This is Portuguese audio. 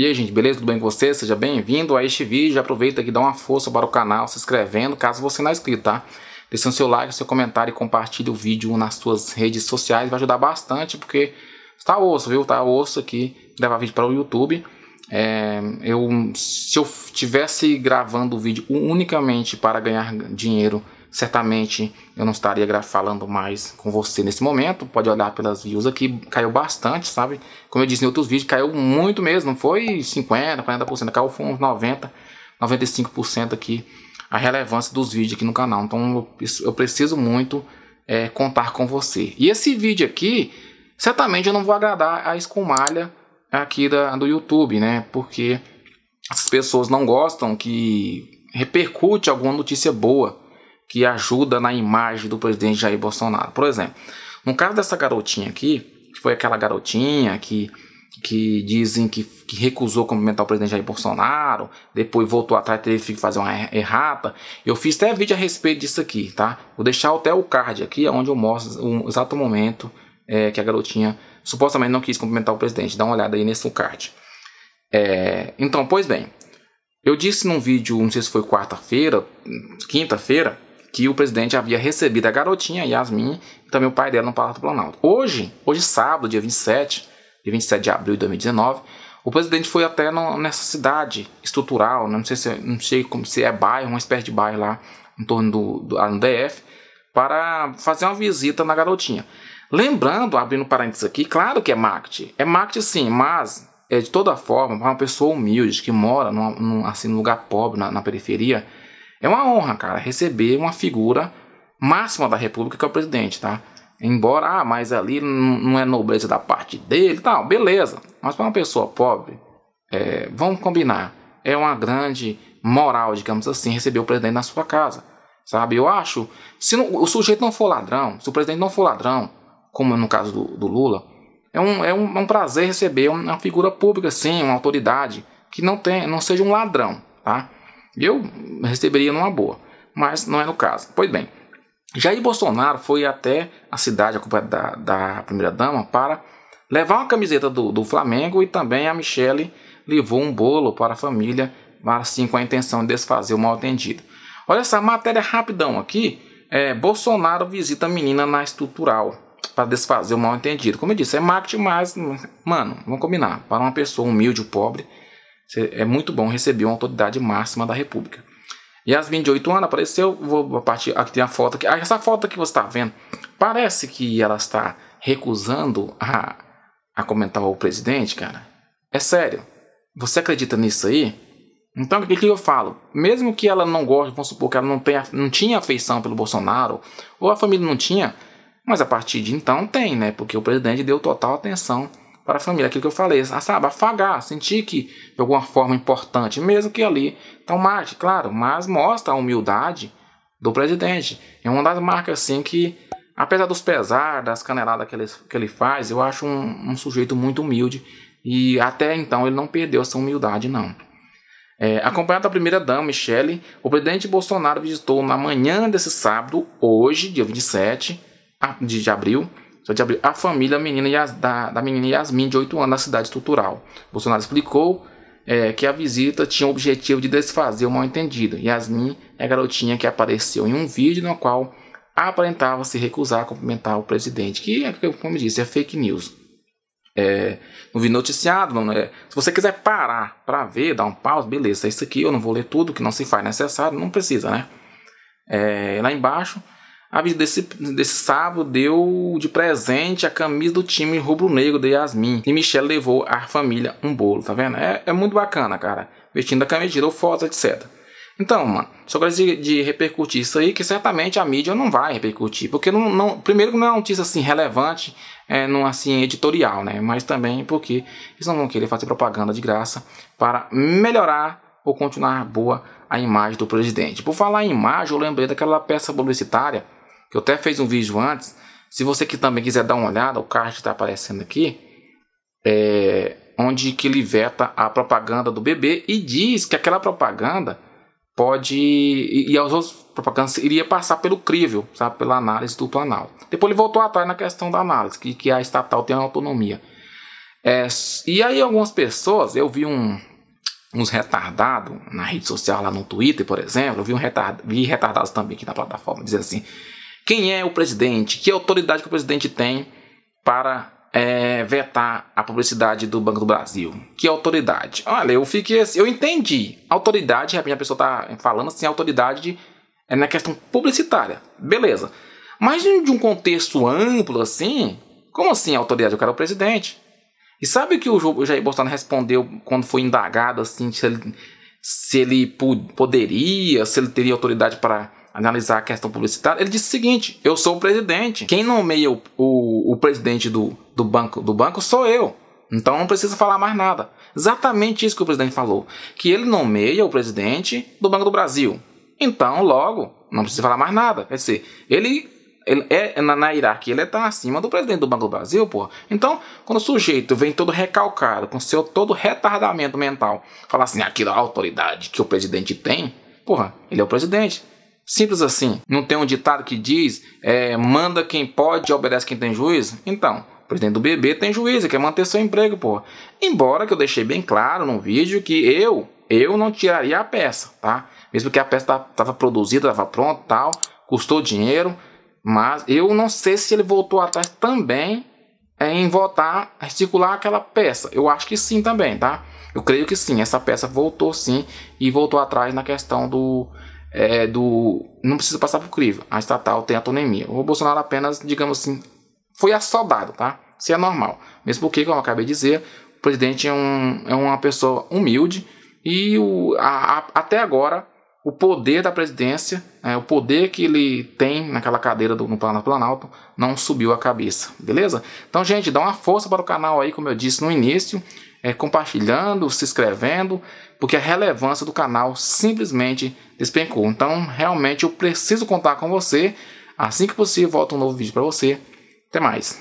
E aí, gente, beleza? Tudo bem com você? Seja bem-vindo a este vídeo. Aproveita que dá uma força para o canal se inscrevendo, caso você não é inscrito, tá? Deixa o seu like, o seu comentário e compartilhe o vídeo nas suas redes sociais. Vai ajudar bastante, porque está osso, viu? Está osso aqui gravar vídeo para o YouTube. É, eu, se eu estivesse gravando o vídeo unicamente para ganhar dinheiro certamente eu não estaria falando mais com você nesse momento. Pode olhar pelas views aqui, caiu bastante, sabe? Como eu disse em outros vídeos, caiu muito mesmo, não foi 50, 40%, caiu foi uns 90, 95% aqui a relevância dos vídeos aqui no canal. Então eu preciso muito é, contar com você. E esse vídeo aqui, certamente eu não vou agradar a escumalha aqui da, do YouTube, né? Porque as pessoas não gostam que repercute alguma notícia boa que ajuda na imagem do presidente Jair Bolsonaro. Por exemplo, no caso dessa garotinha aqui, que foi aquela garotinha que, que dizem que, que recusou cumprimentar o presidente Jair Bolsonaro, depois voltou atrás e teve que fazer uma er, errata. Eu fiz até vídeo a respeito disso aqui, tá? Vou deixar até o card aqui, é onde eu mostro o exato momento é, que a garotinha supostamente não quis cumprimentar o presidente. Dá uma olhada aí nesse card. É, então, pois bem, eu disse num vídeo, não sei se foi quarta-feira, quinta-feira, que o presidente havia recebido a garotinha Yasmin e também o pai dela no Palácio do Planalto. Hoje, hoje sábado, dia 27, dia 27 de abril de 2019, o presidente foi até no, nessa cidade estrutural, né? não sei se é, não sei como se é bairro, uma espécie de bairro lá em torno do, do no DF, para fazer uma visita na garotinha. Lembrando, abrindo parênteses aqui, claro que é marketing. É marketing sim, mas é de toda forma, para uma pessoa humilde que mora num, num, assim, num lugar pobre, na, na periferia, é uma honra, cara, receber uma figura máxima da República que é o presidente, tá? Embora, ah, mas ali não é nobreza da parte dele tal, beleza. Mas para uma pessoa pobre, é, vamos combinar, é uma grande moral, digamos assim, receber o presidente na sua casa, sabe? Eu acho, se não, o sujeito não for ladrão, se o presidente não for ladrão, como no caso do, do Lula, é um, é, um, é um prazer receber uma figura pública, sim, uma autoridade, que não, tem, não seja um ladrão, tá? Eu receberia numa boa, mas não é no caso. Pois bem, Jair Bolsonaro foi até a cidade é da, da primeira-dama para levar uma camiseta do, do Flamengo e também a Michele levou um bolo para a família, mas sim com a intenção de desfazer o mal-atendido. Olha essa matéria rapidão aqui. É, Bolsonaro visita a menina na estrutural para desfazer o mal-entendido. Como eu disse, é marketing, mas, mano, vamos combinar. Para uma pessoa humilde, pobre, é muito bom receber uma autoridade máxima da República. Yasmin, de 8 anos, apareceu. Vou partir. Aqui tem a foto. Aqui. Ah, essa foto que você está vendo, parece que ela está recusando a, a comentar o presidente, cara. É sério. Você acredita nisso aí? Então, o que, que eu falo? Mesmo que ela não goste, vamos supor que ela não, tenha, não tinha afeição pelo Bolsonaro, ou a família não tinha, mas a partir de então tem, né? Porque o presidente deu total atenção para a família. Aquilo que eu falei, ah, sabe? Afagar, sentir que de alguma forma é importante, mesmo que ali tá um mate, claro, mas mostra a humildade do presidente. É uma das marcas, assim, que, apesar dos pesares, das caneladas que ele, que ele faz, eu acho um, um, sujeito muito humilde. E até então ele não perdeu essa humildade, não. É, acompanhado da primeira-dama, Michele, o presidente Bolsonaro visitou na manhã desse sábado, hoje, dia 27 de abril, só de abril. A família menina Yas, da, da menina Yasmin, de 8 anos, na cidade estrutural. Bolsonaro explicou é, que a visita tinha o objetivo de desfazer o mal-entendido. Yasmin é a garotinha que apareceu em um vídeo no qual aparentava se recusar a cumprimentar o presidente, que, é como disse, é fake news. É, não vi noticiado, né? se você quiser parar para ver, dar um pause, beleza, é isso aqui, eu não vou ler tudo, que não se faz necessário, não precisa, né? É, lá embaixo a vida desse, desse sábado deu de presente a camisa do time rubro-negro de Yasmin. E Michelle levou à família um bolo, tá vendo? É, é muito bacana, cara. Vestindo a camisa, tirou fotos, etc. Então, mano, só gostaria de, de, repercutir isso aí, que certamente a mídia não vai repercutir. Porque, não, não primeiro, não é uma notícia assim relevante, é, não assim editorial, né? Mas também porque eles não vão querer fazer propaganda de graça para melhorar ou continuar boa a imagem do presidente. Por falar em imagem, eu lembrei daquela peça publicitária que eu até fiz um vídeo antes. Se você que também quiser dar uma olhada, o card está aparecendo aqui, é, onde que ele veta a propaganda do bebê e diz que aquela propaganda pode e, e as outras propagandas iria passar pelo crível, sabe, pela análise do planalto. Depois ele voltou atrás na questão da análise, que, que a estatal tem autonomia. É, e aí algumas pessoas, eu vi um, uns retardados na rede social, lá no Twitter, por exemplo, eu vi, um retardado, vi retardados também aqui na plataforma, dizendo assim, quem é o presidente, que autoridade que o presidente tem para é, vetar a publicidade do Banco do Brasil. Que autoridade? Olha, eu fiquei assim, eu entendi. Autoridade, de repente a pessoa está falando assim, autoridade é na questão publicitária. Beleza. Mas de um contexto amplo assim, como assim autoridade? Eu quero o presidente. E sabe que o Jair Bolsonaro respondeu quando foi indagado assim, se ele, se ele poderia, se ele teria autoridade para analisar a questão publicitária, ele disse o seguinte: eu sou o presidente. Quem nomeia o, o, o presidente do, do banco do banco sou eu. Então não precisa falar mais nada. Exatamente isso que o presidente falou, que ele nomeia o presidente do Banco do Brasil. Então, logo, não precisa falar mais nada. Quer dizer, ele, ele é na, na hierarquia, ele está acima do presidente do Banco do Brasil, porra. Então, quando o sujeito vem todo recalcado, com seu todo retardamento mental, falar assim, aquela é autoridade que o presidente tem, porra, ele é o presidente. Simples assim. Não tem um ditado que diz: é, manda quem pode, obedece quem tem juízo? Então, o presidente do BB tem juízo, quer manter seu emprego, pô. Embora que eu deixei bem claro no vídeo que eu, eu não tiraria a peça, tá? Mesmo que a peça estava produzida, estava pronta tal, custou dinheiro, mas eu não sei se ele voltou atrás também é, em votar, articular aquela peça. Eu acho que sim também, tá? Eu creio que sim, essa peça voltou sim e voltou atrás na questão do é, do. não precisa passar por crivo. A estatal tem autonomia. O Bolsonaro apenas, digamos assim, foi assoldado tá? Isso é normal. Mesmo porque, como eu acabei de dizer, o presidente é, um, é uma pessoa humilde e o, a, a, até agora o poder da presidência, é, o poder que ele tem naquela cadeira do, no Planalto, não subiu a cabeça, beleza? Então, gente, dá uma força para o canal aí, como eu disse no início é, compartilhando, se inscrevendo, porque a relevância do canal simplesmente despencou. Então, realmente, eu preciso contar com você. Assim que possível, volta um novo vídeo para você. Até mais.